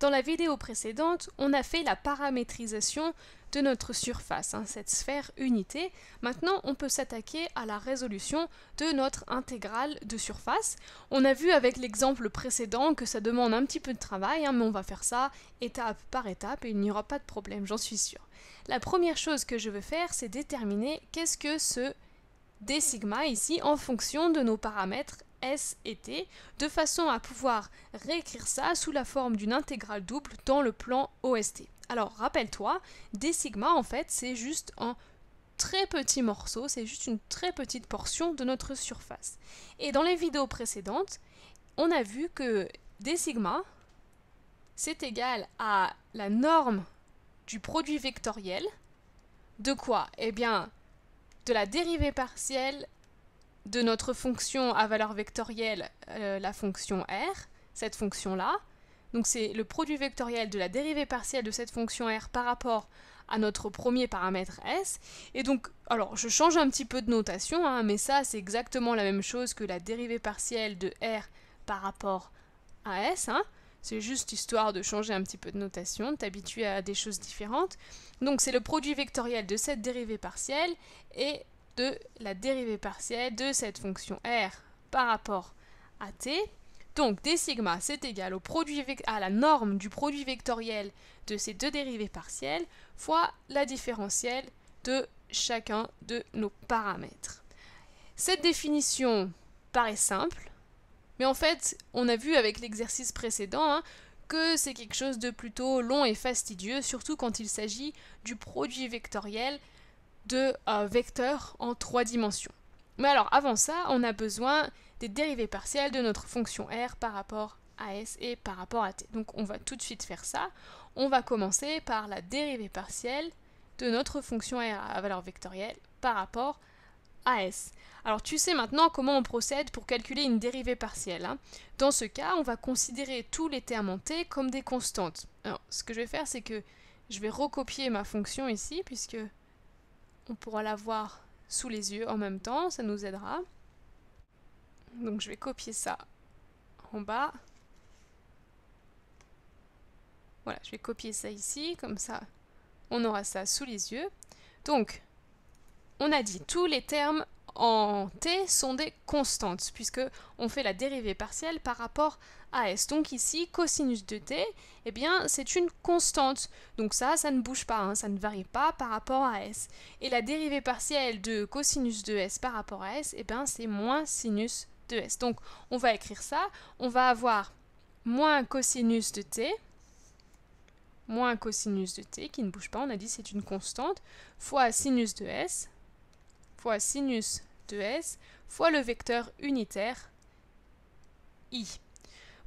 Dans la vidéo précédente, on a fait la paramétrisation de notre surface, hein, cette sphère unité. Maintenant, on peut s'attaquer à la résolution de notre intégrale de surface. On a vu avec l'exemple précédent que ça demande un petit peu de travail, hein, mais on va faire ça étape par étape et il n'y aura pas de problème, j'en suis sûre. La première chose que je veux faire, c'est déterminer qu'est-ce que ce d sigma ici en fonction de nos paramètres S et T, de façon à pouvoir réécrire ça sous la forme d'une intégrale double dans le plan OST. Alors rappelle-toi, des sigma en fait c'est juste un très petit morceau, c'est juste une très petite portion de notre surface. Et dans les vidéos précédentes, on a vu que des sigma c'est égal à la norme du produit vectoriel. De quoi Eh bien, de la dérivée partielle de notre fonction à valeur vectorielle, euh, la fonction r, cette fonction-là. Donc c'est le produit vectoriel de la dérivée partielle de cette fonction r par rapport à notre premier paramètre s. Et donc, alors je change un petit peu de notation, hein, mais ça c'est exactement la même chose que la dérivée partielle de r par rapport à s. Hein. C'est juste histoire de changer un petit peu de notation, de t'habituer à des choses différentes. Donc c'est le produit vectoriel de cette dérivée partielle et de la dérivée partielle de cette fonction r par rapport à t. Donc d sigma c'est égal au produit à la norme du produit vectoriel de ces deux dérivées partielles fois la différentielle de chacun de nos paramètres. Cette définition paraît simple, mais en fait, on a vu avec l'exercice précédent hein, que c'est quelque chose de plutôt long et fastidieux, surtout quand il s'agit du produit vectoriel de euh, vecteurs en trois dimensions. Mais alors avant ça, on a besoin des dérivées partielles de notre fonction r par rapport à s et par rapport à t. Donc on va tout de suite faire ça. On va commencer par la dérivée partielle de notre fonction r à valeur vectorielle par rapport à s. Alors tu sais maintenant comment on procède pour calculer une dérivée partielle. Hein. Dans ce cas, on va considérer tous les termes en t comme des constantes. Alors ce que je vais faire, c'est que je vais recopier ma fonction ici, puisque on pourra la voir sous les yeux en même temps, ça nous aidera. Donc je vais copier ça en bas. Voilà, je vais copier ça ici, comme ça on aura ça sous les yeux. Donc, on a dit tous les termes en t sont des constantes, puisque on fait la dérivée partielle par rapport à s. Donc ici, cosinus de t, eh bien, c'est une constante. Donc ça, ça ne bouge pas, hein, ça ne varie pas par rapport à s. Et la dérivée partielle de cosinus de s par rapport à s, eh bien, c'est moins sinus de s. Donc on va écrire ça, on va avoir moins cosinus de t, moins cosinus de t, qui ne bouge pas, on a dit c'est une constante, fois sinus de s, fois sinus de S fois le vecteur unitaire I.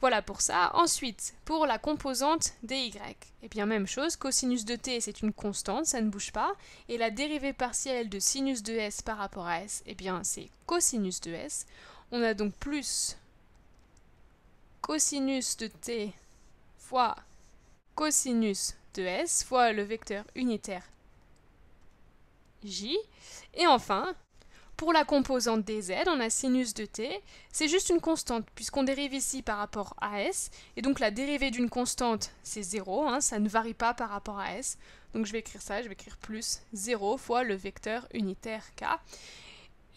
Voilà pour ça. Ensuite, pour la composante dy, et eh bien même chose, cosinus de t c'est une constante, ça ne bouge pas, et la dérivée partielle de sinus de s par rapport à s, et eh bien c'est cosinus de s. On a donc plus cosinus de t fois cosinus de s fois le vecteur unitaire j. Et enfin, pour la composante dz, on a sinus de t, c'est juste une constante, puisqu'on dérive ici par rapport à s, et donc la dérivée d'une constante, c'est 0, hein, ça ne varie pas par rapport à s. Donc je vais écrire ça, je vais écrire plus 0 fois le vecteur unitaire k.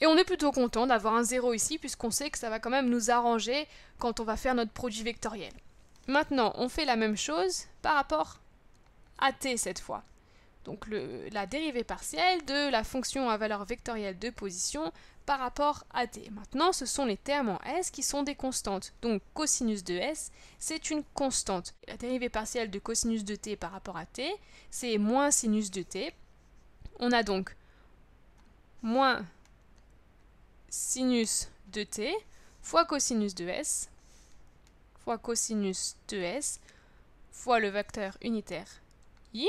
Et on est plutôt content d'avoir un 0 ici, puisqu'on sait que ça va quand même nous arranger quand on va faire notre produit vectoriel. Maintenant, on fait la même chose par rapport à t cette fois donc la dérivée partielle de la fonction à valeur vectorielle de position par rapport à t. Maintenant, ce sont les termes en s qui sont des constantes. Donc cosinus de s, c'est une constante. La dérivée partielle de cosinus de t par rapport à t, c'est moins sinus de t. On a donc moins sinus de t fois cosinus de s fois cosinus de s fois le vecteur unitaire i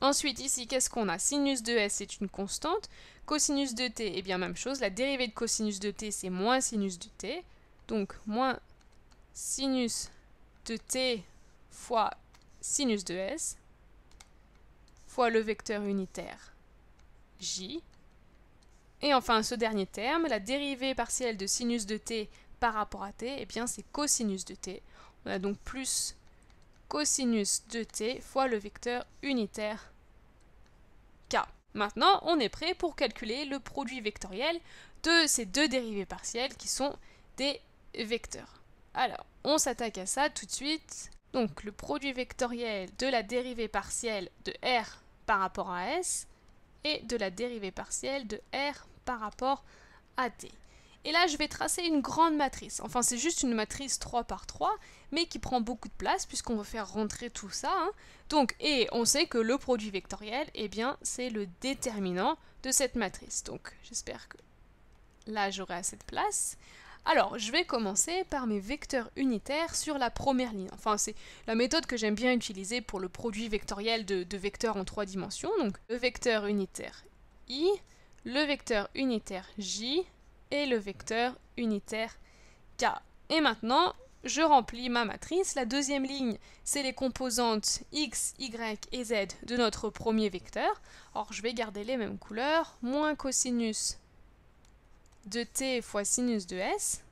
Ensuite, ici, qu'est-ce qu'on a Sinus de s, c'est une constante. Cosinus de t, et eh bien, même chose. La dérivée de cosinus de t, c'est moins sinus de t. Donc, moins sinus de t fois sinus de s fois le vecteur unitaire j. Et enfin, ce dernier terme, la dérivée partielle de sinus de t par rapport à t, et eh bien, c'est cosinus de t. On a donc plus cosinus de t fois le vecteur unitaire k. Maintenant, on est prêt pour calculer le produit vectoriel de ces deux dérivées partielles qui sont des vecteurs. Alors, on s'attaque à ça tout de suite. Donc, le produit vectoriel de la dérivée partielle de r par rapport à s et de la dérivée partielle de r par rapport à t. Et là, je vais tracer une grande matrice. Enfin, c'est juste une matrice 3 par 3, mais qui prend beaucoup de place puisqu'on va faire rentrer tout ça. Hein. Donc, et on sait que le produit vectoriel, eh bien, c'est le déterminant de cette matrice. Donc, j'espère que là, j'aurai assez de place. Alors, je vais commencer par mes vecteurs unitaires sur la première ligne. Enfin, c'est la méthode que j'aime bien utiliser pour le produit vectoriel de, de vecteurs en trois dimensions. Donc, le vecteur unitaire i, le vecteur unitaire j, et le vecteur unitaire K. Et maintenant, je remplis ma matrice. La deuxième ligne, c'est les composantes x, y et z de notre premier vecteur. Or, je vais garder les mêmes couleurs. Moins cosinus de t fois sinus de s.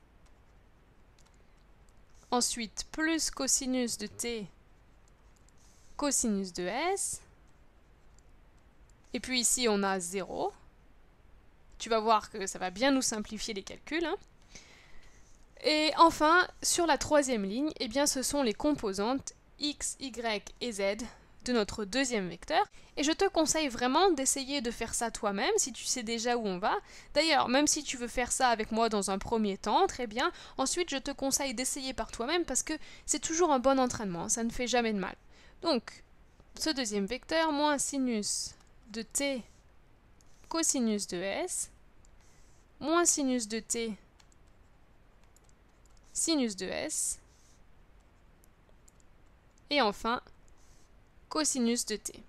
Ensuite, plus cosinus de t cosinus de s. Et puis ici, on a 0. Tu vas voir que ça va bien nous simplifier les calculs. Hein. Et enfin, sur la troisième ligne, eh bien, ce sont les composantes x, y et z de notre deuxième vecteur. Et je te conseille vraiment d'essayer de faire ça toi-même si tu sais déjà où on va. D'ailleurs, même si tu veux faire ça avec moi dans un premier temps, très bien. Ensuite, je te conseille d'essayer par toi-même parce que c'est toujours un bon entraînement, ça ne fait jamais de mal. Donc, ce deuxième vecteur, moins sinus de t cosinus de s, moins sinus de t sinus de s et enfin cosinus de t.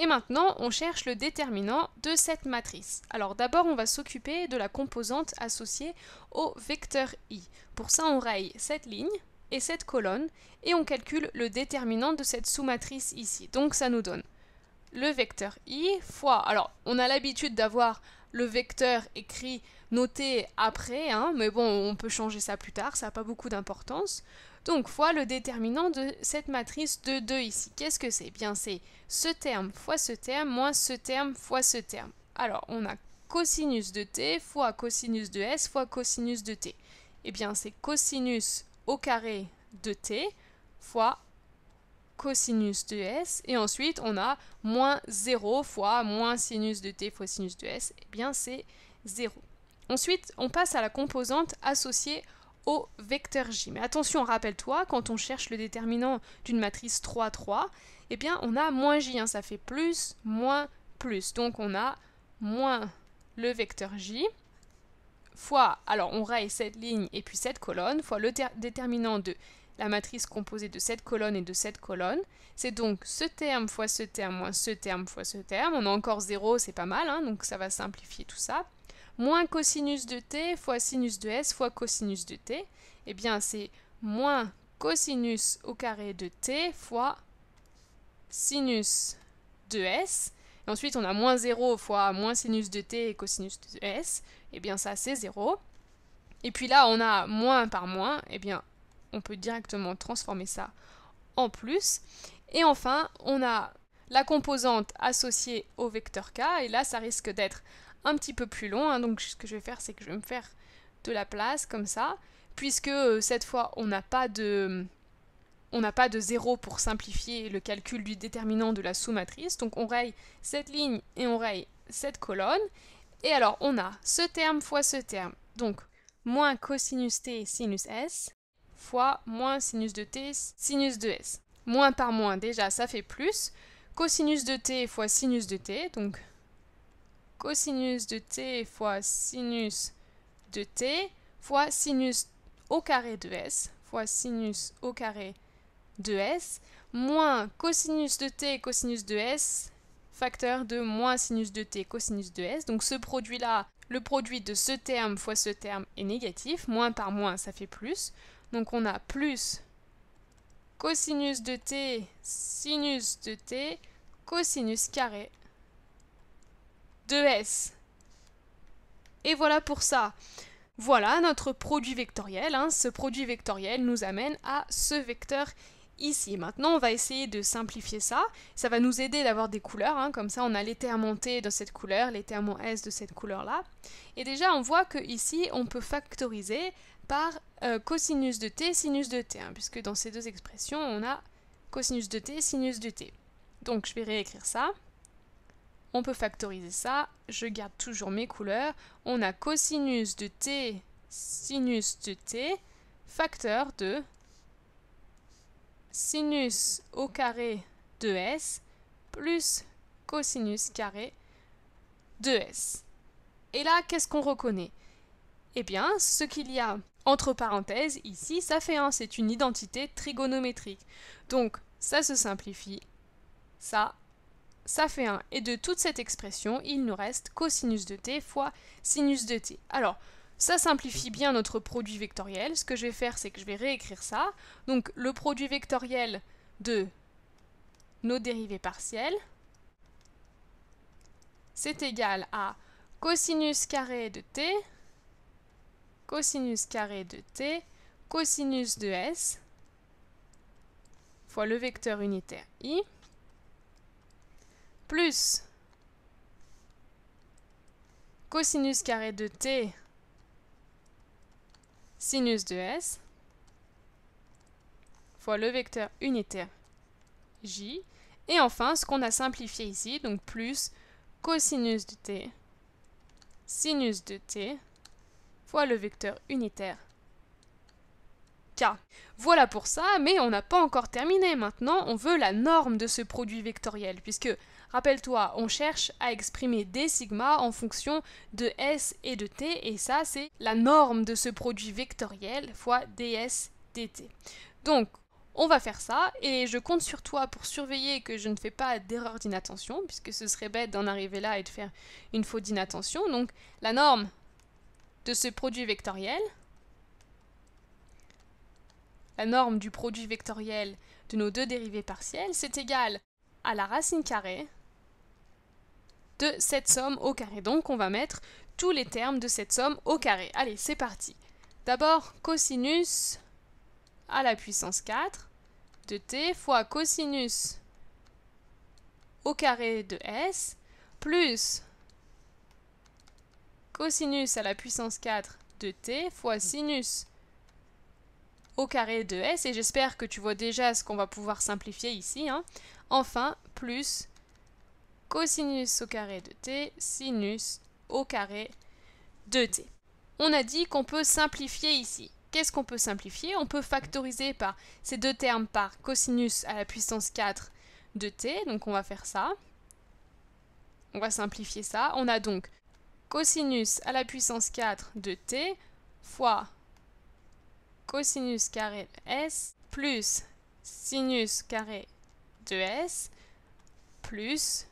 Et maintenant, on cherche le déterminant de cette matrice. Alors d'abord, on va s'occuper de la composante associée au vecteur i. Pour ça, on raye cette ligne et cette colonne et on calcule le déterminant de cette sous-matrice ici. Donc ça nous donne le vecteur i fois... Alors, on a l'habitude d'avoir le vecteur écrit noté après, hein, mais bon, on peut changer ça plus tard, ça n'a pas beaucoup d'importance. Donc, fois le déterminant de cette matrice de 2 ici. Qu'est-ce que c'est Bien, c'est ce terme fois ce terme moins ce terme fois ce terme. Alors, on a cosinus de t fois cosinus de s fois cosinus de t. Eh bien, c'est cosinus au carré de t fois cosinus de s, et ensuite on a moins 0 fois moins sinus de t fois sinus de s, et eh bien c'est 0. Ensuite, on passe à la composante associée au vecteur j. Mais attention, rappelle-toi, quand on cherche le déterminant d'une matrice 3, 3, eh bien on a moins j, hein, ça fait plus, moins, plus. Donc on a moins le vecteur j fois, alors on raye cette ligne et puis cette colonne, fois le déterminant de la matrice composée de cette colonnes et de cette colonnes. C'est donc ce terme fois ce terme moins ce terme fois ce terme. On a encore 0, c'est pas mal, hein, donc ça va simplifier tout ça. Moins cosinus de t fois sinus de s fois cosinus de t. Eh bien, c'est moins cosinus au carré de t fois sinus de s. ensuite, on a moins 0 fois moins sinus de t et cosinus de s. Eh bien, ça, c'est 0. Et puis là, on a moins par moins, eh bien, on peut directement transformer ça en plus. Et enfin, on a la composante associée au vecteur k, et là ça risque d'être un petit peu plus long, hein. donc ce que je vais faire c'est que je vais me faire de la place comme ça, puisque euh, cette fois on n'a pas de on n'a pas de zéro pour simplifier le calcul du déterminant de la sous-matrice, donc on raye cette ligne et on raye cette colonne, et alors on a ce terme fois ce terme, donc moins cosinus t sinus s, fois moins sinus de t sinus de s. Moins par moins, déjà, ça fait plus. Cosinus de t fois sinus de t, donc cosinus de t fois sinus de t fois sinus au carré de s fois sinus au carré de s moins cosinus de t cosinus de s facteur de moins sinus de t cosinus de s. Donc ce produit-là, le produit de ce terme fois ce terme est négatif. Moins par moins, ça fait plus. Donc on a plus cosinus de t, sinus de t, cosinus carré de s. Et voilà pour ça. Voilà notre produit vectoriel. Hein. Ce produit vectoriel nous amène à ce vecteur ici. Maintenant, on va essayer de simplifier ça. Ça va nous aider d'avoir des couleurs. Hein. Comme ça, on a les termes T cette couleur, les termes S de cette couleur-là. Et déjà, on voit que ici, on peut factoriser par euh, cosinus de t, sinus de t, hein, puisque dans ces deux expressions, on a cosinus de t, sinus de t. Donc je vais réécrire ça. On peut factoriser ça, je garde toujours mes couleurs. On a cosinus de t, sinus de t, facteur de sinus au carré de s plus cosinus carré de s. Et là, qu'est-ce qu'on reconnaît eh bien, ce qu'il y a entre parenthèses ici, ça fait 1, c'est une identité trigonométrique. Donc, ça se simplifie, ça, ça fait 1. Et de toute cette expression, il nous reste cosinus de t fois sinus de t. Alors, ça simplifie bien notre produit vectoriel. Ce que je vais faire, c'est que je vais réécrire ça. Donc le produit vectoriel de nos dérivées partielles, c'est égal à cosinus carré de t cosinus carré de t, cosinus de s, fois le vecteur unitaire i, plus cosinus carré de t sinus de s fois le vecteur unitaire j et enfin ce qu'on a simplifié ici donc plus cosinus de t sinus de t fois le vecteur unitaire K. Voilà pour ça, mais on n'a pas encore terminé. Maintenant, on veut la norme de ce produit vectoriel, puisque, rappelle-toi, on cherche à exprimer d sigma en fonction de S et de T, et ça, c'est la norme de ce produit vectoriel fois ds dt. Donc, on va faire ça, et je compte sur toi pour surveiller que je ne fais pas d'erreur d'inattention, puisque ce serait bête d'en arriver là et de faire une faute d'inattention. Donc, la norme de ce produit vectoriel, la norme du produit vectoriel de nos deux dérivées partielles, c'est égal à la racine carrée de cette somme au carré. Donc on va mettre tous les termes de cette somme au carré. Allez, c'est parti. D'abord, cosinus à la puissance 4 de t fois cosinus au carré de s plus cosinus à la puissance 4 de t fois sinus au carré de s, et j'espère que tu vois déjà ce qu'on va pouvoir simplifier ici. Hein. Enfin, plus cosinus au carré de t, sinus au carré de t. On a dit qu'on peut simplifier ici. Qu'est-ce qu'on peut simplifier On peut factoriser par ces deux termes par cosinus à la puissance 4 de t, donc on va faire ça. On va simplifier ça. On a donc cosinus à la puissance 4 de t fois cosinus carré de s plus sinus carré de s plus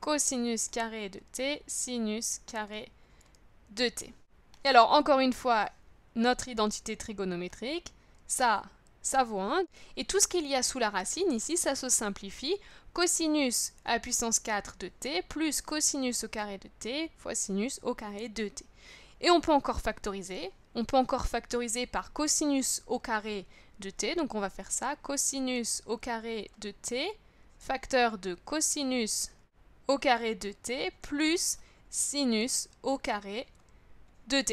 cosinus carré de t sinus carré de t. Et alors encore une fois, notre identité trigonométrique, ça 1, Et tout ce qu'il y a sous la racine, ici, ça se simplifie. Cosinus à puissance 4 de t plus cosinus au carré de t fois sinus au carré de t. Et on peut encore factoriser. On peut encore factoriser par cosinus au carré de t. Donc on va faire ça. Cosinus au carré de t facteur de cosinus au carré de t plus sinus au carré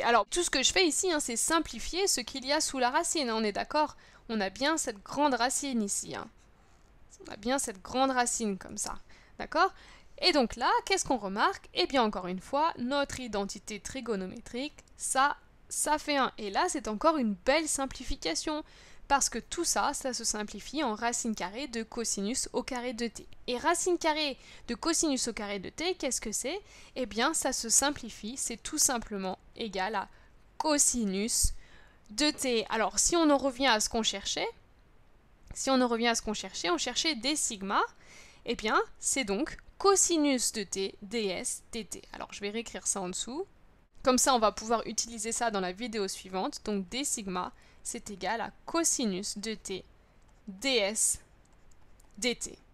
alors tout ce que je fais ici, hein, c'est simplifier ce qu'il y a sous la racine, hein, on est d'accord On a bien cette grande racine ici. Hein. On a bien cette grande racine comme ça, d'accord Et donc là, qu'est-ce qu'on remarque Eh bien encore une fois, notre identité trigonométrique, ça, ça fait 1. Et là, c'est encore une belle simplification parce que tout ça, ça se simplifie en racine carrée de cosinus au carré de t. Et racine carrée de cosinus au carré de t, qu'est-ce que c'est Eh bien, ça se simplifie, c'est tout simplement égal à cosinus de t. Alors, si on en revient à ce qu'on cherchait, si on en revient à ce qu'on cherchait, on cherchait des sigma, eh bien, c'est donc cosinus de t ds dt. Alors, je vais réécrire ça en dessous. Comme ça, on va pouvoir utiliser ça dans la vidéo suivante, donc d sigma c'est égal à cosinus de t ds dt.